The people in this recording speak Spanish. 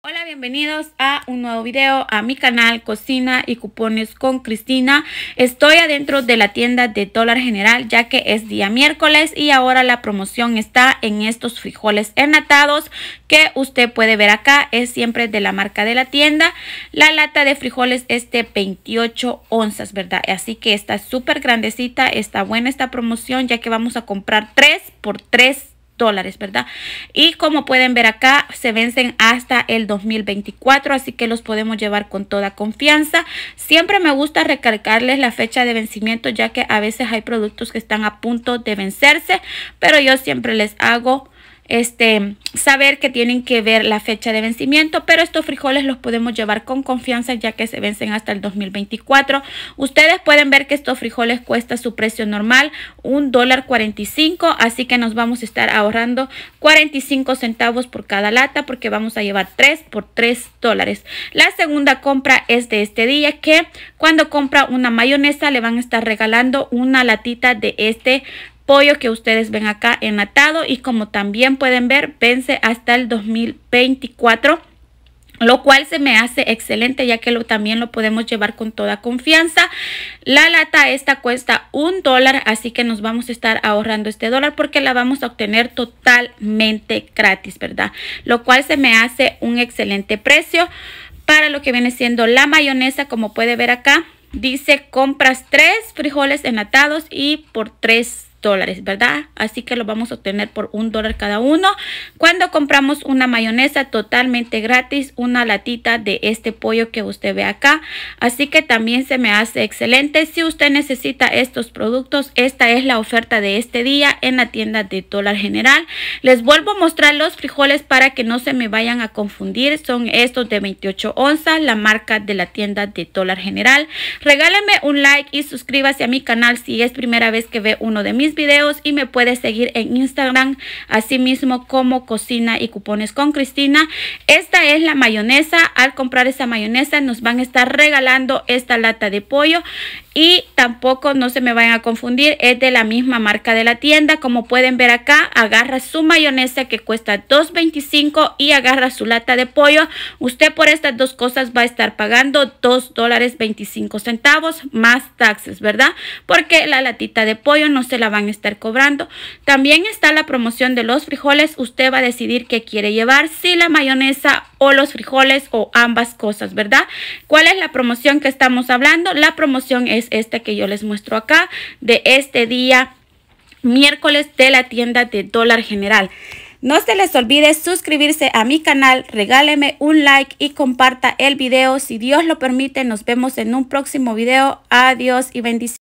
Hola, bienvenidos a un nuevo video a mi canal Cocina y Cupones con Cristina. Estoy adentro de la tienda de Dólar General ya que es día miércoles y ahora la promoción está en estos frijoles enlatados que usted puede ver acá. Es siempre de la marca de la tienda. La lata de frijoles es de 28 onzas, ¿verdad? Así que está súper grandecita, está buena esta promoción ya que vamos a comprar 3 por 3 dólares, ¿verdad? Y como pueden ver acá, se vencen hasta el 2024, así que los podemos llevar con toda confianza. Siempre me gusta recalcarles la fecha de vencimiento, ya que a veces hay productos que están a punto de vencerse, pero yo siempre les hago este, saber que tienen que ver la fecha de vencimiento, pero estos frijoles los podemos llevar con confianza ya que se vencen hasta el 2024. Ustedes pueden ver que estos frijoles cuesta su precio normal, un dólar 45, así que nos vamos a estar ahorrando 45 centavos por cada lata porque vamos a llevar 3 por 3 dólares. La segunda compra es de este día que cuando compra una mayonesa le van a estar regalando una latita de este pollo que ustedes ven acá enlatado y como también pueden ver vence hasta el 2024 lo cual se me hace excelente ya que lo, también lo podemos llevar con toda confianza. La lata esta cuesta un dólar, así que nos vamos a estar ahorrando este dólar porque la vamos a obtener totalmente gratis, ¿verdad? Lo cual se me hace un excelente precio para lo que viene siendo la mayonesa, como puede ver acá. Dice compras tres frijoles enlatados y por tres dólares, ¿verdad? Así que lo vamos a obtener por un dólar cada uno. Cuando compramos una mayonesa totalmente gratis, una latita de este pollo que usted ve acá. Así que también se me hace excelente. Si usted necesita estos productos, esta es la oferta de este día en la tienda de dólar general. Les vuelvo a mostrar los frijoles para que no se me vayan a confundir. Son estos de 28 onzas, la marca de la tienda de dólar general. regálenme un like y suscríbase a mi canal si es primera vez que ve uno de mis vídeos videos y me puedes seguir en Instagram, así mismo como Cocina y Cupones con Cristina. Esta es la mayonesa. Al comprar esta mayonesa nos van a estar regalando esta lata de pollo y tampoco no se me vayan a confundir, es de la misma marca de la tienda. Como pueden ver acá, agarra su mayonesa que cuesta $2.25 y agarra su lata de pollo. Usted por estas dos cosas va a estar pagando $2.25 dólares centavos más taxes, ¿verdad? Porque la latita de pollo no se la van a estar cobrando. También está la promoción de los frijoles. Usted va a decidir qué quiere llevar, si la mayonesa o los frijoles o ambas cosas, ¿verdad? ¿Cuál es la promoción que estamos hablando? La promoción es esta que yo les muestro acá de este día miércoles de la tienda de dólar general. No se les olvide suscribirse a mi canal, regáleme un like y comparta el video. Si Dios lo permite, nos vemos en un próximo video. Adiós y bendiciones.